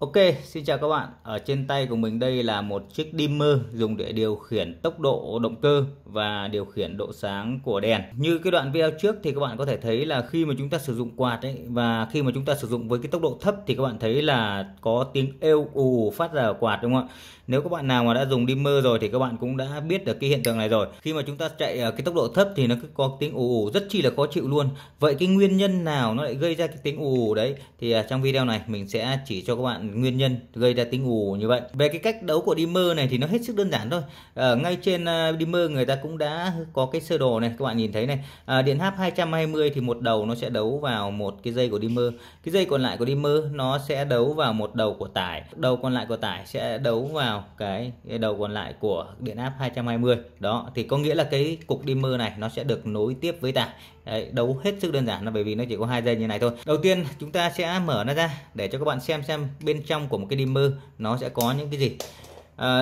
Ok, xin chào các bạn. Ở trên tay của mình đây là một chiếc dimmer dùng để điều khiển tốc độ động cơ và điều khiển độ sáng của đèn. Như cái đoạn video trước thì các bạn có thể thấy là khi mà chúng ta sử dụng quạt ấy và khi mà chúng ta sử dụng với cái tốc độ thấp thì các bạn thấy là có tiếng êu ù phát ra ở quạt đúng không ạ? Nếu các bạn nào mà đã dùng dimmer rồi thì các bạn cũng đã biết được cái hiện tượng này rồi. Khi mà chúng ta chạy ở cái tốc độ thấp thì nó cứ có tiếng ù ù rất chi là khó chịu luôn. Vậy cái nguyên nhân nào nó lại gây ra cái tiếng ù ù đấy thì à, trong video này mình sẽ chỉ cho các bạn nguyên nhân gây ra tiếng ù như vậy về cái cách đấu của dimmer này thì nó hết sức đơn giản thôi ở ờ, ngay trên ờ, dimmer người ta cũng đã có cái sơ đồ này các bạn nhìn thấy này à, điện hấp 220 thì một đầu nó sẽ đấu vào một cái dây của dimmer cái dây còn lại của dimmer nó sẽ đấu vào một đầu của tải đầu còn lại của tải sẽ đấu vào cái đầu còn lại của điện áp 220 đó thì có nghĩa là cái cục dimmer này nó sẽ được nối tiếp với tải Đấy, đấu hết sức đơn giản là bởi vì nó chỉ có hai dây như này thôi đầu tiên chúng ta sẽ mở nó ra để cho các bạn xem xem bên trong của một cái dimmer nó sẽ có những cái gì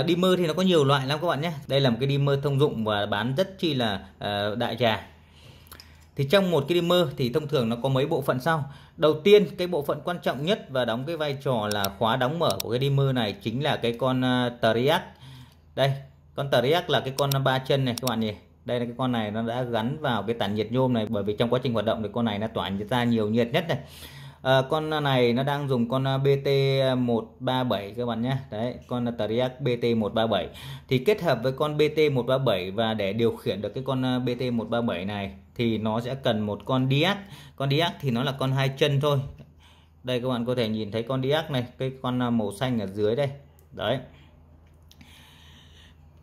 Uh, dimmer thì nó có nhiều loại lắm các bạn nhé Đây là một cái dimmer thông dụng và bán rất chi là uh, đại trà thì trong một cái dimmer thì thông thường nó có mấy bộ phận sau đầu tiên cái bộ phận quan trọng nhất và đóng cái vai trò là khóa đóng mở của cái dimmer này chính là cái con uh, à, triac đây con tariac là cái con ba chân này các bạn nhỉ đây là cái con này nó đã gắn vào cái tản nhiệt nhôm này bởi vì trong quá trình hoạt động thì con này nó tỏa ra nhiều nhiệt nhất này à, con này nó đang dùng con ờ, BT137 các bạn nhé đấy con Triac BT137 thì kết hợp với con BT137 và để điều khiển được cái con ờ, BT137 này thì nó sẽ cần một con Diac con Diac thì nó là con hai chân thôi đây các bạn có thể nhìn thấy con Diac này cái con màu xanh ở dưới đây đấy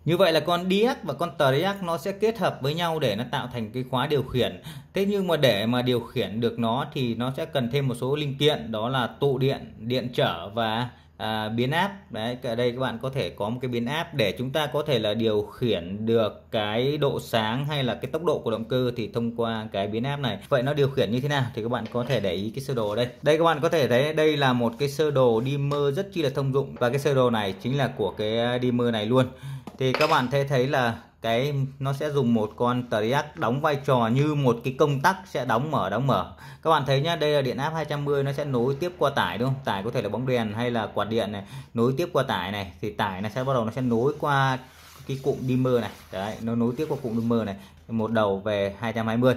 như vậy là con DX và con TRX nó sẽ kết hợp với nhau để nó tạo thành cái khóa điều khiển. Thế nhưng mà để mà điều khiển được nó thì nó sẽ cần thêm một số linh kiện đó là tụ điện, điện trở và à, biến áp đấy ở đây các bạn có thể có một cái biến áp để chúng ta có thể là điều khiển được cái độ sáng hay là cái tốc độ của động cơ thì thông qua cái biến áp này vậy nó điều khiển như thế nào thì các bạn có thể để ý cái sơ đồ ở đây đây các bạn có thể thấy đây là một cái sơ đồ dimmer rất chi là thông dụng và cái sơ đồ này chính là của cái dimmer à, này luôn thì các bạn thấy thấy là cái nó sẽ dùng một con triac đóng vai trò như một cái công tắc sẽ đóng mở đóng mở các bạn thấy nhá đây là điện áp 210 nó sẽ nối tiếp qua tải đúng không tải có thể là bóng đèn hay là quạt điện này nối tiếp qua tải này thì tải nó sẽ bắt đầu nó sẽ nối qua cái cụm dimmer này đấy nó nối tiếp qua cụm dimmer này một đầu về 220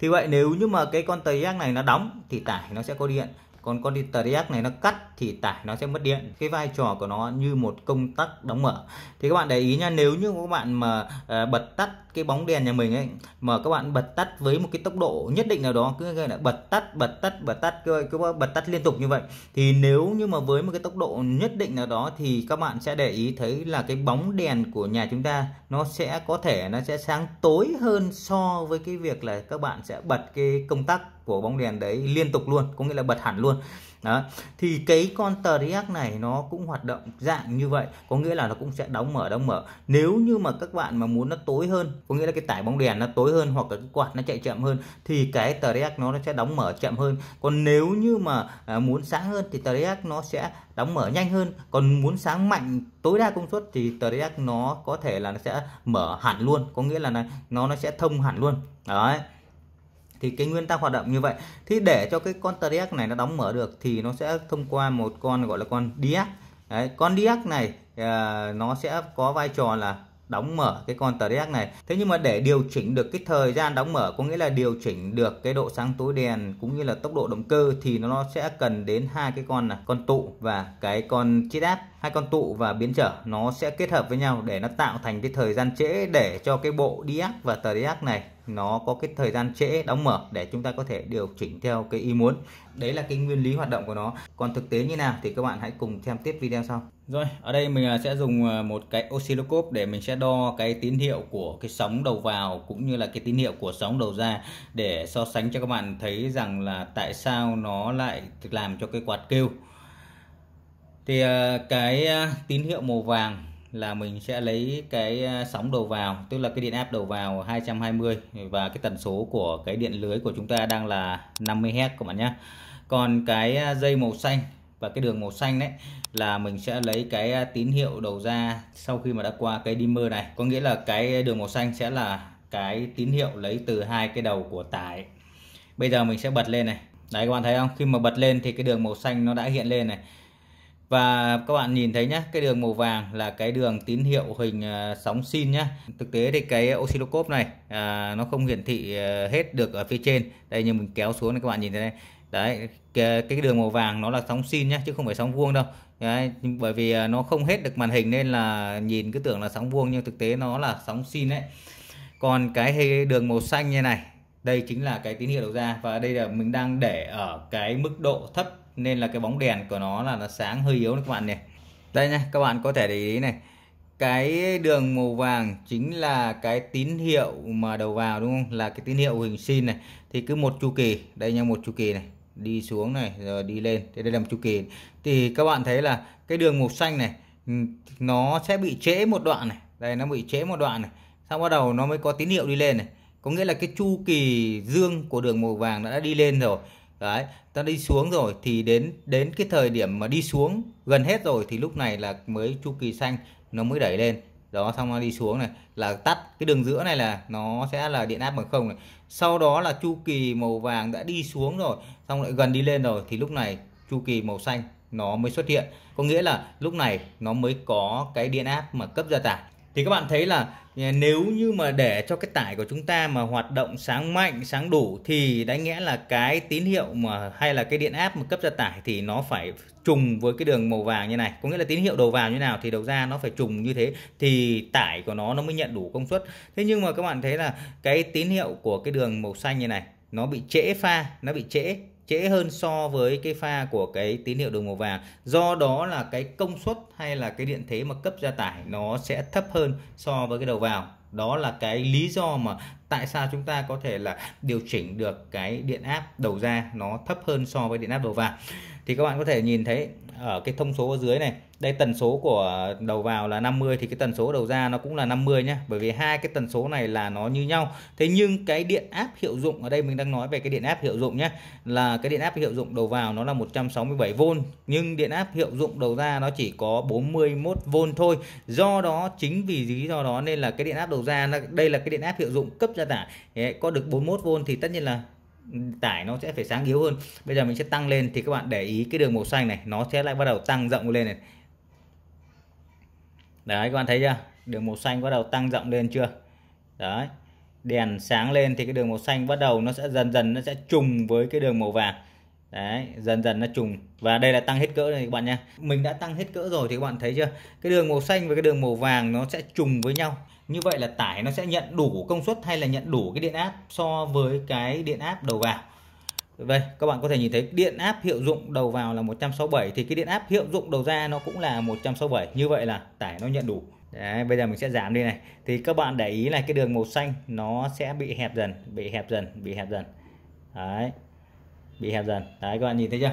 thì vậy nếu như mà cái con tây này nó đóng thì tải nó sẽ có điện còn con đi tariac này nó cắt thì tải nó sẽ mất điện cái vai trò của nó như một công tắc đóng mở thì các bạn để ý nha nếu như các bạn mà ờ, bật tắt cái bóng đèn nhà mình ấy mà các bạn bật tắt với một cái tốc độ nhất định nào đó cứ gọi là bật tắt bật tắt bật tắt cứ, cứ bật tắt liên tục như vậy thì nếu như mà với một cái tốc độ nhất định nào đó thì các bạn sẽ để ý thấy là cái bóng đèn của nhà chúng ta nó sẽ có thể nó sẽ sáng tối hơn so với cái việc là các bạn sẽ bật cái công tắc của bóng đèn đấy liên tục luôn có nghĩa là bật hẳn luôn luôn đó thì cái con tờ React này nó cũng hoạt động dạng như vậy có nghĩa là nó cũng sẽ đóng mở đóng mở nếu như mà các bạn mà muốn nó tối hơn có nghĩa là cái tải bóng đèn nó tối hơn hoặc là cái quạt nó chạy chậm hơn thì cái tờ React nó sẽ đóng mở chậm hơn còn nếu như mà à, muốn sáng hơn thì tờ React nó sẽ đóng mở nhanh hơn còn muốn sáng mạnh tối đa công suất thì tờ React nó có thể là nó sẽ mở hẳn luôn có nghĩa là nó nó sẽ thông hẳn luôn đấy thì cái nguyên tắc hoạt động như vậy thì để cho cái con TRX này nó đóng mở được thì nó sẽ thông qua một con gọi là con DX Đấy, con DX này uh, nó sẽ có vai trò là đóng mở cái con TRX này thế nhưng mà để điều chỉnh được cái thời gian đóng mở có nghĩa là điều chỉnh được cái độ sáng tối đèn cũng như là tốc độ động cơ thì nó sẽ cần đến hai cái con là con tụ và cái con chiết áp hai con tụ và biến trở nó sẽ kết hợp với nhau để nó tạo thành cái thời gian trễ để cho cái bộ DX và TRX này nó có cái thời gian trễ đóng mở để chúng ta có thể điều chỉnh theo cái ý muốn đấy là cái nguyên lý hoạt động của nó còn thực tế như nào thì các bạn hãy cùng xem tiếp video sau rồi ở đây mình à, sẽ dùng à, một cái oscilloscope để mình sẽ đo cái tín hiệu của cái sóng đầu vào cũng như là cái tín hiệu của sóng đầu ra để so sánh cho các bạn thấy rằng là tại sao nó lại làm cho cái quạt kêu thì à, cái tín hiệu màu vàng là mình sẽ lấy cái à, sóng đầu vào tức là cái điện áp đầu vào 220 và cái tần số của cái điện lưới của chúng ta đang là 50 Hz các bạn nhé còn cái à, dây màu xanh và cái đường màu xanh đấy là mình sẽ lấy cái à, tín hiệu đầu ra sau khi mà đã qua cái dimmer này có nghĩa là cái đường màu xanh sẽ là cái tín hiệu lấy từ hai cái đầu của tải bây giờ mình sẽ bật lên này đấy các bạn thấy không khi mà bật lên thì cái đường màu xanh nó đã hiện lên này và các bạn nhìn thấy nhé cái đường màu vàng là cái đường tín hiệu hình à, sóng sin nhé thực tế thì cái oscilloscope này à, nó không hiển thị à, hết được ở phía trên đây như mình kéo xuống này các bạn nhìn thấy đây đấy cái, đường màu vàng nó là sóng sin nhé chứ không phải sóng vuông đâu đấy, bởi vì à, nó không hết được màn hình nên là nhìn cứ tưởng là sóng vuông nhưng thực tế nó là sóng sin đấy còn cái đường màu xanh như này đây chính là cái tín hiệu đầu ra và đây là mình đang để ở cái mức độ thấp nên là cái bóng đèn của nó là nó sáng hơi yếu các bạn này đây nha các bạn có thể để ý này cái đường màu vàng chính là cái tín hiệu mà đầu vào đúng không là cái tín hiệu hình sin này thì cứ một chu kỳ đây nha một chu kỳ này đi xuống này rồi đi lên thì đây là một chu kỳ thì các bạn thấy là cái đường màu xanh này ừ, nó sẽ bị trễ một đoạn này đây nó bị trễ một đoạn này xong bắt đầu nó mới có tín hiệu đi lên này có nghĩa là cái chu kỳ dương của đường màu vàng đã đi lên rồi đấy ta đi xuống rồi thì đến đến cái thời điểm mà đi xuống gần hết rồi thì lúc này là mới chu kỳ xanh nó mới đẩy lên đó xong nó đi xuống này là tắt cái đường giữa này là nó sẽ là điện áp bằng không này sau đó là chu kỳ màu vàng đã đi xuống rồi xong lại gần đi lên rồi thì lúc này chu kỳ màu xanh nó mới xuất hiện có nghĩa là lúc này nó mới có cái điện áp mà cấp ra tải thì các bạn thấy là à, nếu như mà để cho cái tải của chúng ta mà hoạt động sáng mạnh sáng đủ thì đáng nghĩa là cái tín hiệu mà hay là cái điện áp mà cấp ra tải thì nó phải trùng với cái đường màu vàng như này có nghĩa là tín hiệu đầu vào như nào thì đầu ra nó phải trùng như thế thì tải của nó nó mới nhận đủ công suất thế nhưng mà các bạn thấy là cái tín hiệu của cái đường màu xanh như này nó bị trễ pha nó bị trễ trễ hơn so với cái pha của cái tín hiệu đường màu vàng do đó là cái công suất hay là cái điện thế mà cấp ra tải nó sẽ thấp hơn so với cái đầu vào đó là cái lý do mà tại sao chúng ta có thể là điều chỉnh được cái điện áp đầu ra nó thấp hơn so với điện áp đầu vào thì các bạn có thể nhìn thấy ở cái thông số ở dưới này đây tần số của đầu vào là 50 thì cái tần số đầu ra nó cũng là 50 nhé bởi vì hai cái tần số này là nó như nhau thế nhưng cái điện áp hiệu dụng ở đây mình đang nói về cái điện áp hiệu dụng nhé là cái điện áp hiệu dụng đầu vào nó là 167V nhưng điện áp hiệu dụng đầu ra nó chỉ có 41V thôi do đó chính vì lý do đó nên là cái điện áp đầu ra đây là cái điện áp hiệu dụng cấp ra tải đấy, có được 41V thì tất nhiên là tải nó sẽ phải sáng yếu hơn bây giờ mình sẽ tăng lên thì các bạn để ý cái đường màu xanh này nó sẽ lại bắt đầu tăng rộng lên này đấy các bạn thấy chưa đường màu xanh bắt đầu tăng rộng lên chưa đấy đèn sáng lên thì cái đường màu xanh bắt đầu nó sẽ dần dần nó sẽ trùng với cái đường màu vàng Đấy, dần dần nó trùng và đây là tăng hết cỡ này các bạn nha. Mình đã tăng hết cỡ rồi thì các bạn thấy chưa? Cái đường màu xanh và cái đường màu vàng nó sẽ trùng với nhau. Như vậy là tải nó sẽ nhận đủ công suất hay là nhận đủ cái điện áp so với cái điện áp đầu vào. Đây, các bạn có thể nhìn thấy điện áp hiệu dụng đầu vào là 167 thì cái điện áp hiệu dụng đầu ra nó cũng là 167. Như vậy là tải nó nhận đủ. Đấy, bây giờ mình sẽ giảm đi này. Thì các bạn để ý là cái đường màu xanh nó sẽ bị hẹp dần, bị hẹp dần, bị hẹp dần. Đấy, bị hẹp dần đấy các bạn nhìn thấy chưa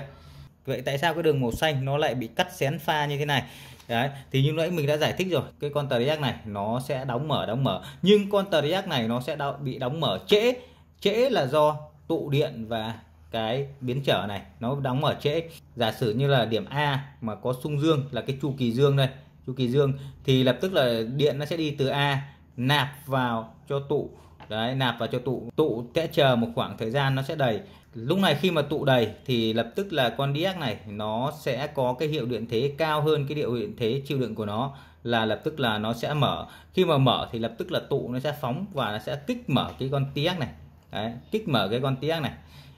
vậy tại sao cái đường màu xanh nó lại bị cắt xén pha như thế này Đấy, thì như nãy mình đã giải thích rồi cái con tờ này nó sẽ đóng mở đóng mở nhưng con tờ này nó sẽ đo bị đóng mở trễ trễ là do tụ điện và cái biến trở này nó đóng mở trễ giả sử như là điểm A mà có sung dương là cái chu kỳ dương đây chu kỳ dương thì lập tức là điện nó sẽ đi từ A nạp vào cho tụ đấy nạp vào cho tụ tụ sẽ chờ một khoảng thời gian nó sẽ đầy lúc này khi mà tụ đầy thì lập tức là con DX này nó sẽ có cái hiệu điện thế cao hơn cái hiệu điện thế chịu đựng của nó là lập tức là nó sẽ mở khi mà mở thì lập tức là tụ nó sẽ phóng và nó sẽ kích mở cái con TX này Đấy, kích mở cái con TX này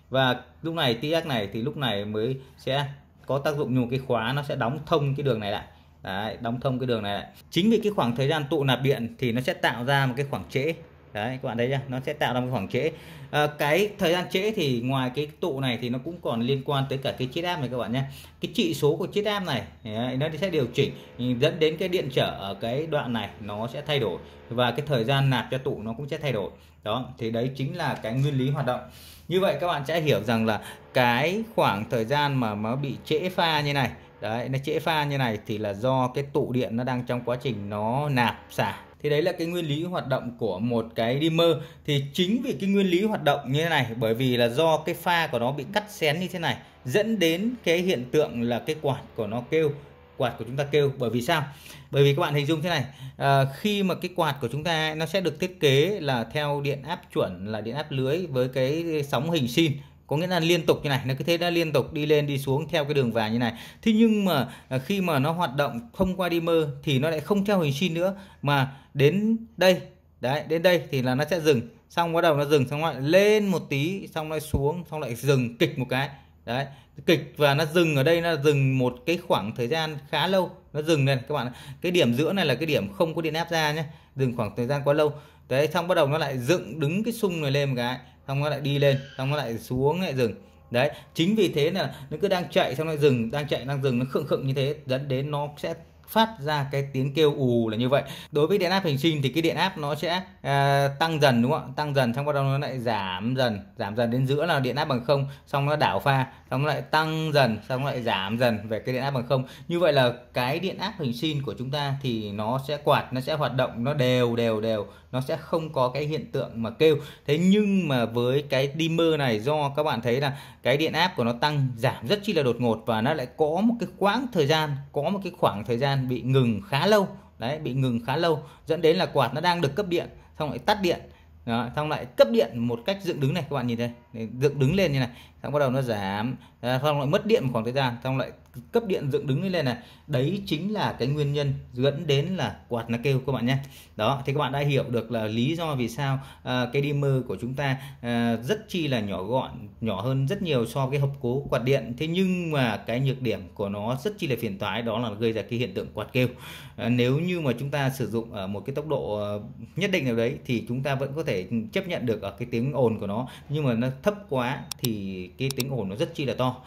và lúc này TX này thì lúc này mới sẽ có tác dụng như một cái khóa nó sẽ đóng thông cái đường này lại Đấy, đóng thông cái đường này lại. chính vì cái khoảng thời gian tụ nạp điện thì nó sẽ tạo ra một cái khoảng trễ đấy các bạn thấy chưa nó sẽ tạo ra một khoảng trễ à, cái thời gian trễ thì ngoài cái tụ này thì nó cũng còn liên quan tới cả cái chiết áp này các bạn nhé cái trị số của chiết áp này đấy, nó sẽ điều chỉnh dẫn đến cái điện trở ở cái đoạn này nó sẽ thay đổi và cái thời gian nạp cho tụ nó cũng sẽ thay đổi đó thì đấy chính là cái nguyên lý hoạt động như vậy các bạn sẽ hiểu rằng là cái khoảng thời gian mà nó bị trễ pha như này đấy nó trễ pha như này thì là do cái tụ điện nó đang trong quá trình nó nạp xả thì đấy là cái nguyên lý hoạt động của một cái dimmer thì chính vì cái nguyên lý hoạt động như thế này bởi vì là do cái pha của nó bị cắt xén như thế này dẫn đến cái hiện tượng là cái quạt của nó kêu quạt của chúng ta kêu bởi vì sao bởi vì các bạn hình dung thế này à, khi mà cái quạt của chúng ta nó sẽ được thiết kế là theo điện áp chuẩn là điện áp lưới với cái sóng hình sin có nghĩa là liên tục như này nó cứ thế nó liên tục đi lên đi xuống theo cái đường vàng như này thế nhưng mà à, khi mà nó hoạt động không qua đi mơ thì nó lại không theo hình sin nữa mà đến đây đấy đến đây thì là nó sẽ dừng xong bắt đầu nó dừng xong lại lên một tí xong lại xuống xong lại dừng kịch một cái đấy kịch và nó dừng ở đây nó dừng một cái khoảng thời gian khá lâu nó dừng lên, các bạn cái điểm giữa này là cái điểm không có điện áp ra nhé dừng khoảng thời gian quá lâu đấy xong bắt đầu nó lại dựng đứng cái sung này lên một cái xong nó lại đi lên xong nó lại xuống lại dừng đấy chính vì thế là nó cứ đang chạy xong nó dừng đang chạy đang dừng nó khựng khựng như thế dẫn đến nó sẽ phát ra cái tiếng kêu ù là như vậy đối với điện áp hành trình thì cái điện áp nó sẽ à, tăng dần đúng không ạ tăng dần xong bắt đầu nó lại giảm dần giảm dần đến giữa là điện áp bằng không xong nó đảo pha xong nó lại tăng dần xong nó lại giảm dần về cái điện áp bằng không như vậy là cái điện áp hình sin của chúng ta thì nó sẽ quạt nó sẽ hoạt động nó đều đều đều nó sẽ không có cái hiện tượng mà kêu thế nhưng mà với cái dimmer này do các bạn thấy là cái điện áp của nó tăng giảm rất chi là đột ngột và nó lại có một cái quãng thời gian có một cái khoảng thời gian bị ngừng khá lâu đấy bị ngừng khá lâu dẫn đến là quạt nó đang được cấp điện xong lại tắt điện đó, xong lại cấp điện một cách dựng đứng này các bạn nhìn thấy dựng đứng lên như này xong bắt đầu nó giảm xong lại mất điện một khoảng thời gian xong lại cấp điện dựng đứng lên này đấy chính là cái nguyên nhân dẫn đến là quạt nó kêu các bạn nhé đó thì các bạn đã hiểu được là lý do vì sao à, cái dimmer của chúng ta à, rất chi là nhỏ gọn nhỏ hơn rất nhiều so với hộp cố quạt điện thế nhưng mà cái nhược điểm của nó rất chi là phiền toái đó là gây ra cái hiện tượng quạt kêu à, nếu như mà chúng ta sử dụng ở một cái tốc độ à, nhất định nào đấy thì chúng ta vẫn có thể chấp nhận được ở cái tiếng ồn của nó nhưng mà nó thấp quá thì cái tiếng ồn nó rất chi là to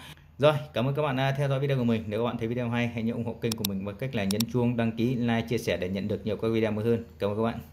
rồi, cảm ơn các bạn đã à, theo dõi video của mình. Nếu các bạn thấy video hay, hãy nhớ ủng hộ kênh của mình bằng cách là nhấn chuông, đăng ký, like, chia sẻ để nhận được nhiều các video mới hơn. Cảm ơn các bạn.